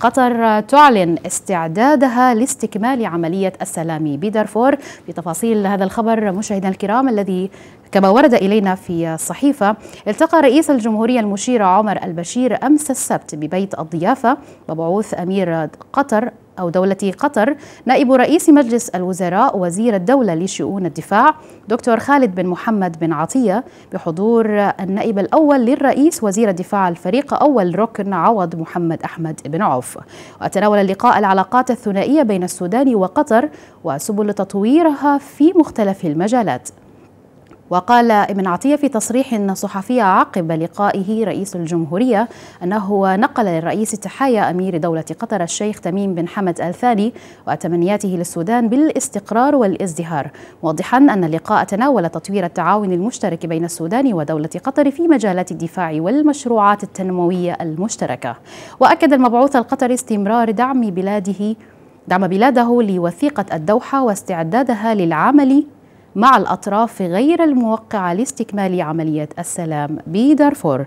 قطر تعلن استعدادها لاستكمال عملية السلام بدارفور بتفاصيل هذا الخبر مشاهدينا الكرام الذي كما ورد إلينا في الصحيفة التقى رئيس الجمهورية المشير عمر البشير أمس السبت ببيت الضيافة وبعوث أمير قطر أو دولة قطر نائب رئيس مجلس الوزراء وزير الدولة لشؤون الدفاع دكتور خالد بن محمد بن عطية بحضور النائب الأول للرئيس وزير الدفاع الفريق أول ركن عوض محمد أحمد بن عوف وتناول اللقاء العلاقات الثنائية بين السودان وقطر وسبل تطويرها في مختلف المجالات وقال ابن عطية في تصريح صحفي عقب لقائه رئيس الجمهورية أنه نقل للرئيس تحايا أمير دولة قطر الشيخ تميم بن حمد الثاني وتمنياته للسودان بالاستقرار والازدهار واضحا أن اللقاء تناول تطوير التعاون المشترك بين السودان ودولة قطر في مجالات الدفاع والمشروعات التنموية المشتركة وأكد المبعوث القطري استمرار دعم بلاده دعم بلاده لوثيقة الدوحة واستعدادها للعمل مع الأطراف غير الموقعة لاستكمال عمليات السلام بدارفور